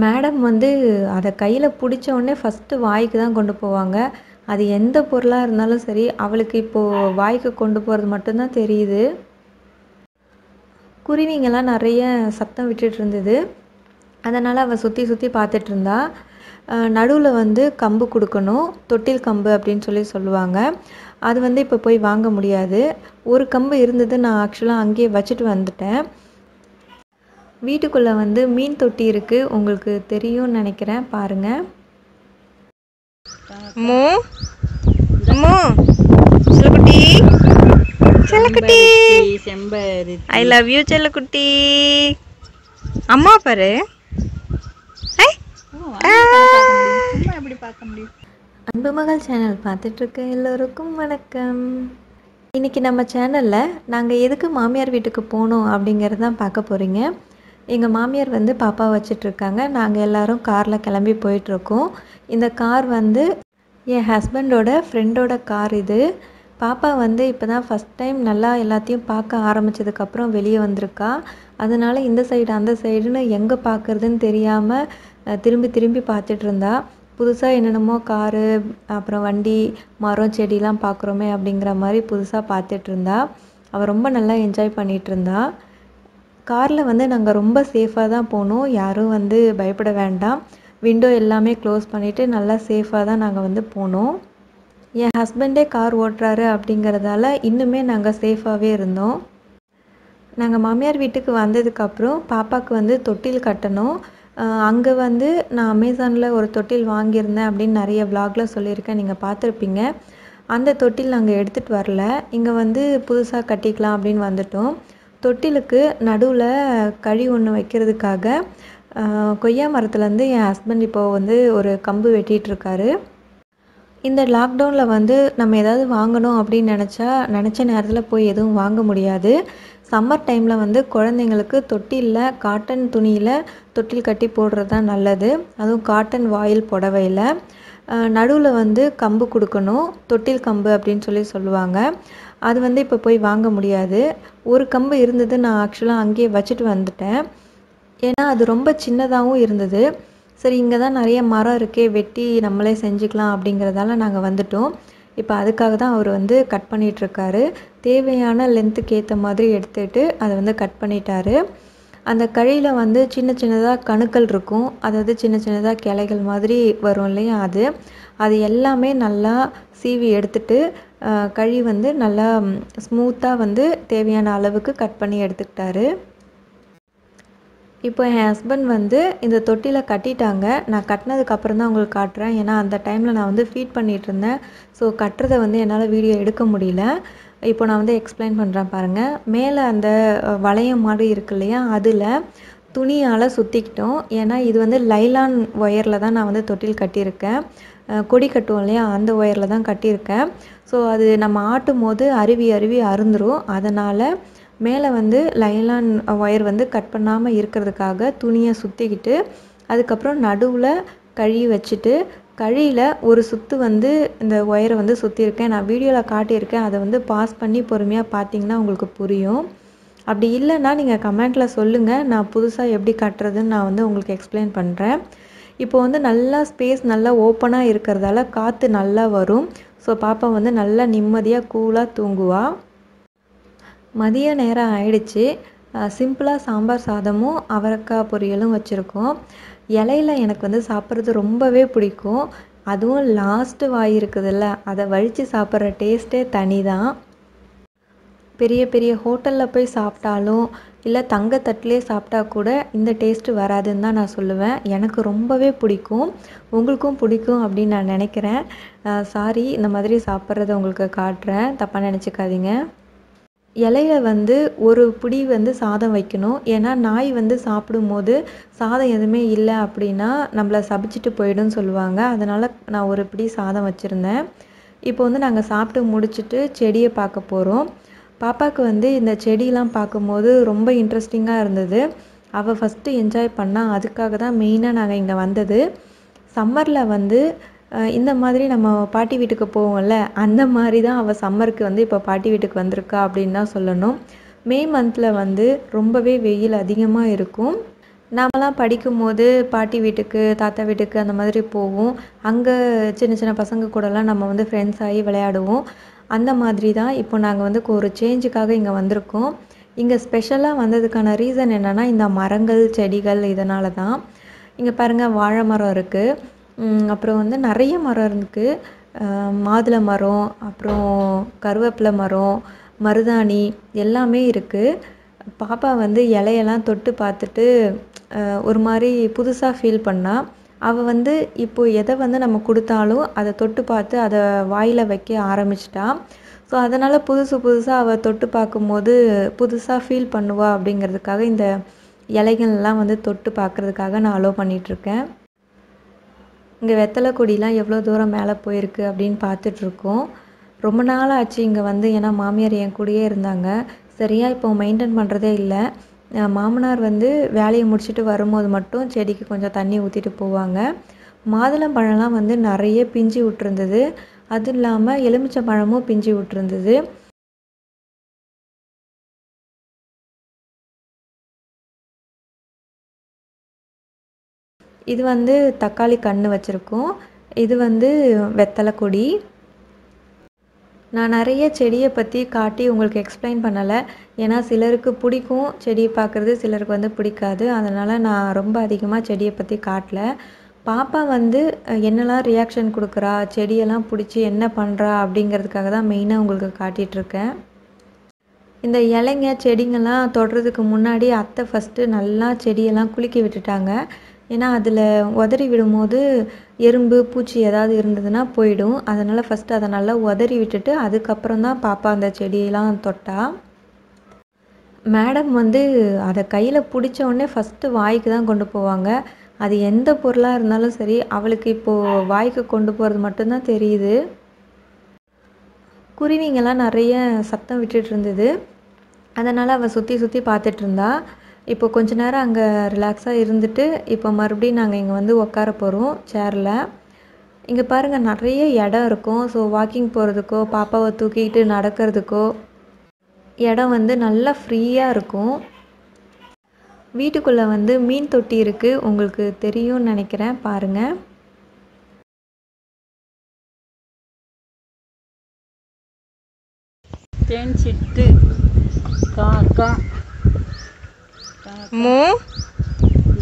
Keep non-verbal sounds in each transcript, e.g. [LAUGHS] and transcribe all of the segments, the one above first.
madam வந்து அதை கையில் பிடிச்ச உடனே ஃபஸ்ட்டு வாய்க்கு தான் கொண்டு போவாங்க அது எந்த பொருளாக இருந்தாலும் சரி அவளுக்கு இப்போது வாய்க்கு கொண்டு போகிறது மட்டும்தான் தெரியுது குருவிங்கெல்லாம் நிறைய சத்தம் விட்டுட்டு இருந்தது அதனால் அவள் சுற்றி சுற்றி பார்த்துட்டு இருந்தா நடுவில் வந்து கம்பு கொடுக்கணும் தொட்டில் கம்பு அப்படின்னு சொல்லி சொல்லுவாங்க அது வந்து இப்போ போய் வாங்க முடியாது ஒரு கம்பு இருந்தது நான் ஆக்சுவலாக அங்கேயே வச்சுட்டு வந்துட்டேன் வீட்டுக்குள்ளே வந்து மீன் தொட்டி இருக்குது உங்களுக்கு தெரியும்னு நினைக்கிறேன் பாருங்கள் மோ மோ செல்லக்குட்டி செல்லக்குட்டி ஐ லவ் யூ செல்லக்குட்டி அம்மா பாரு அன்பு மகள் சேனல் பார்த்துட்ருக்க எல்லோருக்கும் வணக்கம் இன்றைக்கி நம்ம சேனலில் நாங்கள் எதுக்கு மாமியார் வீட்டுக்கு போனோம் அப்படிங்கிறது தான் பார்க்க போகிறீங்க எங்கள் மாமியார் வந்து பாப்பா வச்சிட்ருக்காங்க நாங்கள் எல்லோரும் காரில் கிளம்பி போயிட்டுருக்கோம் இந்த கார் வந்து என் ஹஸ்பண்டோட ஃப்ரெண்டோட கார் இது பாப்பா வந்து இப்போ தான் ஃபஸ்ட் டைம் நல்லா எல்லாத்தையும் பார்க்க ஆரம்பித்ததுக்கப்புறம் வெளியே வந்திருக்கா அதனால் இந்த சைடு அந்த சைடுன்னு எங்கே பார்க்குறதுன்னு தெரியாமல் திரும்பி திரும்பி பார்த்துட்டு இருந்தா புதுசாக என்னென்னமோ காரு அப்புறம் வண்டி மரம் செடிலாம் பார்க்குறோமே அப்படிங்கிற மாதிரி புதுசாக பார்த்துட்டு இருந்தா அவள் ரொம்ப நல்லா என்ஜாய் பண்ணிகிட்டு இருந்தாள் காரில் வந்து நாங்கள் ரொம்ப சேஃபாக தான் போனோம் யாரும் வந்து பயப்பட வேண்டாம் விண்டோ எல்லாமே க்ளோஸ் பண்ணிவிட்டு நல்லா சேஃபாக தான் நாங்கள் வந்து போனோம் என் ஹஸ்பண்டே கார் ஓட்டுறாரு அப்படிங்கிறதால இன்னுமே நாங்கள் சேஃபாகவே இருந்தோம் நாங்கள் மாமியார் வீட்டுக்கு வந்ததுக்கப்புறம் பாப்பாவுக்கு வந்து தொட்டில் கட்டணும் அங்கே வந்து நான் அமேசானில் ஒரு தொட்டில் வாங்கியிருந்தேன் அப்படின்னு நிறைய விளாகில் சொல்லியிருக்கேன் நீங்கள் பார்த்துருப்பீங்க அந்த தொட்டில் நாங்கள் எடுத்துகிட்டு வரல இங்கே வந்து புதுசாக கட்டிக்கலாம் அப்படின்னு வந்துட்டோம் தொட்டிலுக்கு நடுவில் கழி ஒன்று வைக்கிறதுக்காக கொய்யா மரத்துலேருந்து என் ஹஸ்பண்ட் இப்போது வந்து ஒரு கம்பு வெட்டிகிட்ருக்காரு இந்த லாக்டவுனில் வந்து நம்ம ஏதாவது வாங்கணும் அப்படின்னு நினச்சா நினச்ச நேரத்தில் போய் எதுவும் வாங்க முடியாது சம்மர் டைமில் வந்து குழந்தைங்களுக்கு தொட்டிலில் காட்டன் துணியில் தொட்டில் கட்டி போடுறது தான் நல்லது அதுவும் காட்டன் வாயில் புடவையில் நடுவில் வந்து கம்பு கொடுக்கணும் தொட்டில் கம்பு அப்படின்னு சொல்லி சொல்லுவாங்க அது வந்து இப்போ போய் வாங்க முடியாது ஒரு கம்பு இருந்தது நான் ஆக்சுவலாக அங்கேயே வச்சுட்டு வந்துட்டேன் ஏன்னா அது ரொம்ப சின்னதாகவும் இருந்தது சரி இங்கே தான் நிறைய மரம் இருக்கே வெட்டி நம்மளே செஞ்சுக்கலாம் அப்படிங்கிறதால நாங்கள் வந்துட்டோம் இப்போ அதுக்காக தான் அவர் வந்து கட் பண்ணிகிட்ருக்காரு தேவையான லென்த்துக்கு ஏற்ற மாதிரி எடுத்துகிட்டு அதை வந்து கட் பண்ணிட்டார் அந்த கழியில் வந்து சின்ன சின்னதாக கணுக்கள் இருக்கும் அதாவது சின்ன சின்னதாக கிளைகள் மாதிரி வரும் இல்லையா அது அது எல்லாமே நல்லா சீவி எடுத்துட்டு கழி வந்து நல்லா ஸ்மூத்தாக வந்து தேவையான அளவுக்கு கட் பண்ணி எடுத்துக்கிட்டாரு இப்போ என் ஹஸ்பண்ட் வந்து இந்த தொட்டியில் கட்டிட்டாங்க நான் கட்டினதுக்கப்புறம் தான் உங்களுக்கு காட்டுறேன் ஏன்னா அந்த டைமில் நான் வந்து ஃபீட் பண்ணிகிட்டு இருந்தேன் ஸோ கட்டுறதை வந்து என்னால் வீடியோ எடுக்க முடியல இப்போ நான் வந்து எக்ஸ்பிளைன் பண்ணுறேன் பாருங்கள் மேலே அந்த வளையம் மாதிரி இருக்கு இல்லையா அதில் துணியால் சுற்றிக்கிட்டோம் ஏன்னா இது வந்து லைலான் ஒயரில் தான் நான் வந்து தொட்டில் கட்டியிருக்கேன் கொடி கட்டுவோம் இல்லையா அந்த ஒயரில் தான் கட்டியிருக்கேன் ஸோ அது நம்ம ஆட்டும் போது அருவி அருவி அருந்துரும் அதனால் மேலே வந்து லைலான் ஒயர் வந்து கட் பண்ணாமல் இருக்கிறதுக்காக துணியை சுற்றிக்கிட்டு அதுக்கப்புறம் நடுவில் கழுவி வச்சுட்டு கழியில் ஒரு சுற்று வந்து இந்த ஒயரை வந்து சுற்றியிருக்கேன் நான் வீடியோவில் காட்டியிருக்கேன் அதை வந்து பாஸ் பண்ணி பொறுமையாக பார்த்தீங்கன்னா உங்களுக்கு புரியும் அப்படி இல்லைன்னா நீங்கள் கமெண்ட்டில் சொல்லுங்கள் நான் புதுசாக எப்படி கட்டுறதுன்னு நான் வந்து உங்களுக்கு எக்ஸ்பிளைன் பண்ணுறேன் இப்போ வந்து நல்லா ஸ்பேஸ் நல்லா ஓப்பனாக இருக்கிறதால காற்று நல்லா வரும் ஸோ பாப்பா வந்து நல்லா நிம்மதியாக கூலாக தூங்குவா மதிய நேரம் ஆயிடுச்சு சிம்பிளாக சாம்பார் சாதமும் அவரைக்காய் பொரியலும் வச்சுருக்கோம் இலையில் எனக்கு வந்து சாப்பிட்றது ரொம்பவே பிடிக்கும் அதுவும் லாஸ்ட்டு வாய் இருக்குதுல்ல அதை வழித்து சாப்பிட்ற டேஸ்ட்டே தனி தான் பெரிய பெரிய ஹோட்டலில் போய் சாப்பிட்டாலும் இல்லை தங்கத்தட்டிலே சாப்பிட்டா கூட இந்த டேஸ்ட்டு வராதுன்னு தான் நான் சொல்லுவேன் எனக்கு ரொம்பவே பிடிக்கும் உங்களுக்கும் பிடிக்கும் அப்படின்னு நான் நினைக்கிறேன் சாரி இந்த மாதிரி சாப்பிட்றத உங்களுக்கு காட்டுறேன் தப்பாக நினச்சிக்காதீங்க இலையில வந்து ஒரு பிடி வந்து சாதம் வைக்கணும் ஏன்னா நாய் வந்து சாப்பிடும்போது சாதம் எதுவுமே இல்லை அப்படின்னா நம்மளை சபிச்சிட்டு போயிடும்னு சொல்லுவாங்க அதனால் நான் ஒரு பிடி சாதம் வச்சுருந்தேன் இப்போ வந்து நாங்கள் சாப்பிட்டு முடிச்சுட்டு செடியை பார்க்க போகிறோம் பாப்பாவுக்கு வந்து இந்த செடியெலாம் பார்க்கும்போது ரொம்ப இன்ட்ரெஸ்டிங்காக இருந்தது அவள் ஃபஸ்ட்டு என்ஜாய் பண்ணால் அதுக்காக தான் மெயினாக நாங்கள் இங்கே வந்தது சம்மரில் வந்து இந்த மாதிரி நம்ம பாட்டி வீட்டுக்கு போவோம்ல அந்த மாதிரி தான் அவள் சம்மருக்கு வந்து இப்போ பாட்டி வீட்டுக்கு வந்திருக்கா அப்படின்னு தான் சொல்லணும் மே மந்தில் வந்து ரொம்பவே வெயில் அதிகமாக இருக்கும் நாமெல்லாம் படிக்கும்போது பாட்டி வீட்டுக்கு தாத்தா வீட்டுக்கு அந்த மாதிரி போவோம் அங்கே சின்ன சின்ன பசங்க கூடலாம் நம்ம வந்து ஃப்ரெண்ட்ஸ் ஆகி விளையாடுவோம் அந்த மாதிரி தான் இப்போ நாங்கள் வந்து ஒரு சேஞ்சுக்காக இங்கே வந்திருக்கோம் இங்கே ஸ்பெஷலாக வந்ததுக்கான ரீசன் என்னென்னா இந்த மரங்கள் செடிகள் இதனால தான் இங்கே பாருங்கள் வாழை மரம் இருக்குது அப்புறம் வந்து நிறைய மரம் இருக்குது மாதுளை மரம் அப்புறம் கருவேப்பிலை மரம் மருதாணி எல்லாமே இருக்குது பாப்பா வந்து இலையெல்லாம் தொட்டு பார்த்துட்டு ஒரு மாதிரி புதுசாக ஃபீல் பண்ணால் அவள் வந்து இப்போ எதை வந்து நம்ம கொடுத்தாலும் அதை தொட்டு பார்த்து அதை வாயில் வைக்க ஆரம்பிச்சிட்டா ஸோ அதனால் புதுசு புதுசாக அவள் தொட்டு பார்க்கும்போது புதுசாக ஃபீல் பண்ணுவா அப்படிங்கிறதுக்காக இந்த இலைகள்லாம் வந்து தொட்டு பார்க்குறதுக்காக நான் அலோவ் பண்ணிகிட்ருக்கேன் இங்கே வெத்தலை கொடிலாம் எவ்வளோ தூரம் மேலே போயிருக்கு அப்படின்னு பார்த்துட்ருக்கோம் ரொம்ப நாள் ஆச்சு இங்கே வந்து ஏன்னா மாமியார் என் கூடயே இருந்தாங்க சரியாக இப்போ மெயின்டைன் பண்ணுறதே இல்லை மாமனார் வந்து வேலையை முடிச்சுட்டு வரும்போது மட்டும் செடிக்கு கொஞ்சம் தண்ணி ஊற்றிட்டு போவாங்க மாதுளம்பழம்லாம் வந்து நிறைய பிஞ்சு விட்டுருந்தது அதுவும் இல்லாமல் எலுமிச்சை பழமும் பிஞ்சு விட்டுருந்தது இது வந்து தக்காளி கன்று வச்சுருக்கோம் இது வந்து வெத்தலை கொடி நான் நிறைய செடியை பற்றி காட்டி உங்களுக்கு எக்ஸ்பிளைன் பண்ணலை ஏன்னா சிலருக்கு பிடிக்கும் செடியை பார்க்குறது சிலருக்கு வந்து பிடிக்காது அதனால் நான் ரொம்ப அதிகமாக செடியை பற்றி காட்டல பாப்பா வந்து என்னெல்லாம் ரியாக்ஷன் கொடுக்குறா செடியெல்லாம் பிடிச்சி என்ன பண்ணுறா அப்படிங்கிறதுக்காக தான் மெயினாக உங்களுக்கு காட்டிகிட்ருக்கேன் இந்த இலைங்க செடிங்கெல்லாம் தொடுறதுக்கு முன்னாடி அத்தை ஃபஸ்ட்டு நல்லா செடியெல்லாம் குலுக்கி விட்டுட்டாங்க ஏன்னா அதில் உதறி விடும்போது எறும்பு பூச்சி ஏதாவது இருந்ததுன்னா போயிடும் அதனால் ஃபஸ்ட்டு அதை நல்லா உதறி விட்டுட்டு அதுக்கப்புறம் தான் பாப்பா அந்த செடியெல்லாம் தொட்டால் மேடம் வந்து அதை கையில் பிடிச்ச ஃபஸ்ட்டு வாய்க்கு தான் கொண்டு போவாங்க அது எந்த பொருளாக இருந்தாலும் சரி அவளுக்கு இப்போது வாய்க்கு கொண்டு போகிறது மட்டும்தான் தெரியுது குருவிங்கெல்லாம் நிறைய சத்தம் விட்டுட்டு இருந்தது அதனால் அவள் சுற்றி சுற்றி பார்த்துட்டு இருந்தாள் இப்போ கொஞ்ச நேரம் அங்கே ரிலாக்ஸாக இருந்துட்டு இப்போ மறுபடியும் நாங்கள் இங்கே வந்து உட்கார போகிறோம் சேரில் இங்கே பாருங்கள் நிறைய இடம் இருக்கும் ஸோ வாக்கிங் போகிறதுக்கோ பாப்பாவை தூக்கிக்கிட்டு நடக்கிறதுக்கோ இடம் வந்து நல்லா ஃப்ரீயாக இருக்கும் வீட்டுக்குள்ளே வந்து மீன் தொட்டி இருக்குது உங்களுக்கு தெரியும்னு நினைக்கிறேன் பாருங்கள் தேன் சிட்டு காக்கா அம்மு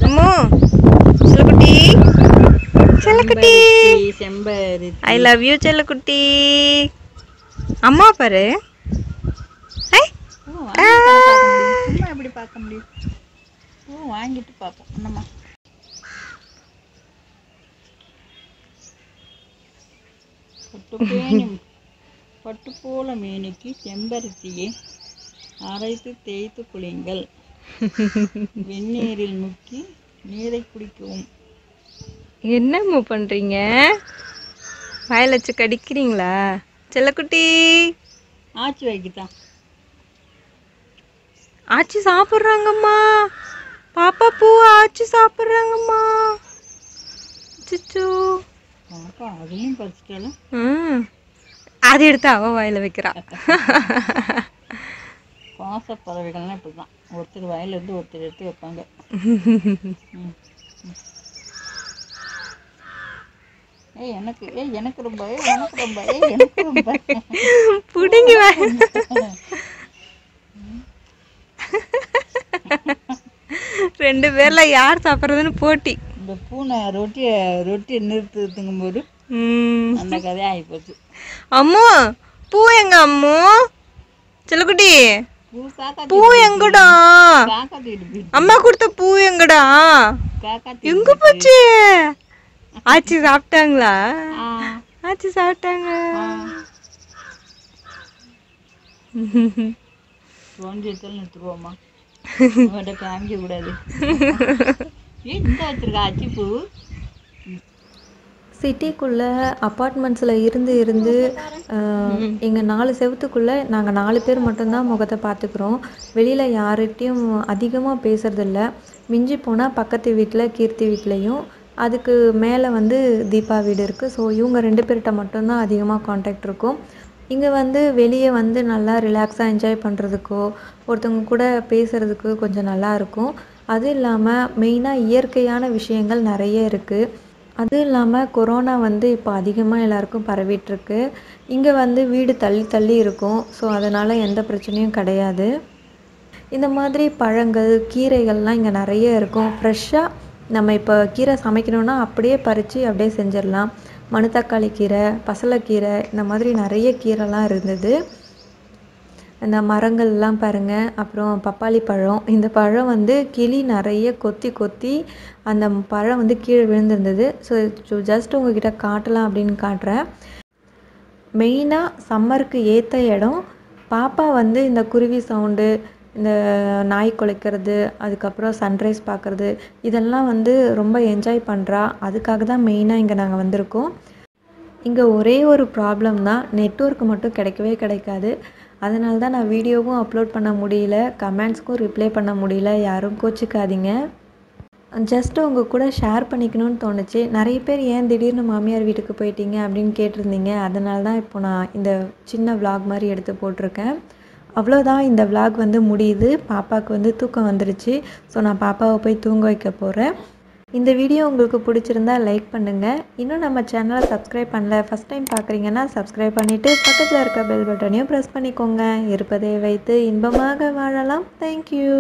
அம்மு செல்லக்குட்டி செல்லக்குட்டி செம்பருத்தி ஐ லவ் யூ செல்லக்குட்டி அம்மா பாரு எப்படி பார்க்க முடியும் ஓ வாங்கிட்டு பார்ப்போம் என்னம்மா பட்டுப்பேனும் பட்டுப்போல மேனிக்கு செம்பருத்தியை அரைத்து தேய்த்து குளிங்கள் வெந்நீரில் [LAUGHS] முக்கி நீரை குடிக்கவும் என்னம்மா பண்ணுறீங்க வாயில் வச்சு கடிக்கிறீங்களா செல்லக்குட்டி ஆச்சு வைக்கிட்டா ஆச்சு சாப்பிட்றாங்கம்மா பாப்பா பூ ஆச்சு சாப்பிட்றாங்கம்மா சிச்சோ பாப்பா அதையும் பறிச்சிட்டாலும் அது எடுத்து அவ வயலை வைக்கிறா [LAUGHS] பாச பறவைகள்லாம் இப்படி தான் ஒருத்தர் வயலேருந்து ஒருத்தர் எடுத்து வைப்பாங்க ஏய் எனக்கு ஏய் எனக்கு ரொம்ப ஏய் எனக்கு ரொம்ப ஏய் எனக்கு ரொம்ப புடுங்கி வா ரெண்டு பேர்ல யார் சாப்பிட்றதுன்னு போட்டி இந்த பூனை ரொட்டியை ரொட்டியை நிறுத்துறதுங்கும் போது அந்த கதையாகி போச்சு அம்மோ பூ எங்க அம்மோ செல்லக்குட்டி பூ எங்கடா அம்மா கொடுத்த பூ எங்கடா எங்க போச்சு ஆச்சு சாப்பிட்டாங்களா ஆச்சி சாப்பிட்டாங்க நிறுத்துருவோமா காமிக்க கூடாது ஏன் வச்சிருக்கா ஆச்சி பூ சிட்டிக்குள்ளே அப்பார்ட்மெண்ட்ஸில் இருந்து இருந்து எங்கள் நாலு செவத்துக்குள்ளே நாங்கள் நாலு பேர் மட்டும்தான் முகத்தை பார்த்துக்குறோம் வெளியில் யார்கிட்டையும் அதிகமாக பேசுகிறதில்ல மிஞ்சி போனால் பக்கத்து வீட்டில் கீர்த்தி வீட்லேயும் அதுக்கு மேலே வந்து தீபா வீடு இருக்குது ஸோ இவங்க ரெண்டு பேர்கிட்ட மட்டும்தான் அதிகமாக காண்டாக்ட் இருக்கும் இங்கே வந்து வெளியே வந்து நல்லா ரிலாக்ஸாக என்ஜாய் பண்ணுறதுக்கோ ஒருத்தவங்க கூட பேசுகிறதுக்கு கொஞ்சம் நல்லாயிருக்கும் அது இல்லாமல் மெயினாக இயற்கையான விஷயங்கள் நிறைய இருக்குது அதுவும் இல்லாமல் கொரோனா வந்து இப்போ அதிகமாக எல்லாருக்கும் பரவிட்டுருக்கு இங்கே வந்து வீடு தள்ளி தள்ளி இருக்கும் ஸோ அதனால் எந்த பிரச்சனையும் கிடையாது இந்த மாதிரி பழங்கள் கீரைகள்லாம் இங்கே நிறைய இருக்கும் ஃப்ரெஷ்ஷாக நம்ம இப்போ கீரை சமைக்கணுன்னா அப்படியே பறித்து அப்படியே செஞ்சிடலாம் மணத்தக்காளி கீரை பசலைக்கீரை இந்த மாதிரி நிறைய கீரைலாம் இருந்தது இந்த மரங்கள்லாம் பாருங்கள் அப்புறம் பப்பாளி பழம் இந்த பழம் வந்து கிளி நிறைய கொத்தி கொத்தி அந்த பழம் வந்து கீழே விழுந்திருந்தது ஸோ ஜஸ்ட் உங்ககிட்ட காட்டலாம் அப்படின்னு காட்டுறேன் மெயினாக சம்மருக்கு ஏற்ற இடம் பாப்பா வந்து இந்த குருவி சவுண்டு இந்த நாய் குலைக்கிறது அதுக்கப்புறம் சன்ரைஸ் பார்க்குறது இதெல்லாம் வந்து ரொம்ப என்ஜாய் பண்ணுறா அதுக்காக தான் மெயினாக இங்கே நாங்கள் வந்திருக்கோம் இங்கே ஒரே ஒரு ப்ராப்ளம் தான் நெட்ஒர்க் மட்டும் கிடைக்கவே கிடைக்காது அதனால தான் நான் வீடியோவும் அப்லோட் பண்ண முடியல கமெண்ட்ஸ்க்கும் ரிப்ளை பண்ண முடியல யாரும் கோச்சிக்காதீங்க ஜஸ்ட்டு உங்கள் கூட ஷேர் பண்ணிக்கணும்னு தோணுச்சு நிறைய பேர் ஏன் திடீர்னு மாமியார் வீட்டுக்கு போயிட்டீங்க அப்படின்னு கேட்டிருந்தீங்க அதனால தான் இப்போ நான் இந்த சின்ன விளாக் மாதிரி எடுத்து போட்டிருக்கேன் அவ்வளோதான் இந்த விளாக் வந்து முடியுது பாப்பாவுக்கு வந்து தூக்கம் வந்துருச்சு ஸோ நான் பாப்பாவை போய் தூங்க வைக்க போகிறேன் இந்த வீடியோ உங்களுக்கு பிடிச்சிருந்தா லைக் பண்ணுங்கள் இன்னும் நம்ம சேனலை சப்ஸ்கிரைப் பண்ணல ஃபஸ்ட் டைம் பார்க்குறீங்கன்னா சப்ஸ்கிரைப் பண்ணிவிட்டு பக்கத்தில் இருக்க பெல் பட்டனையும் ப்ரெஸ் பண்ணிக்கோங்க இருப்பதை வைத்து இன்பமாக வாழலாம் தேங்க்யூ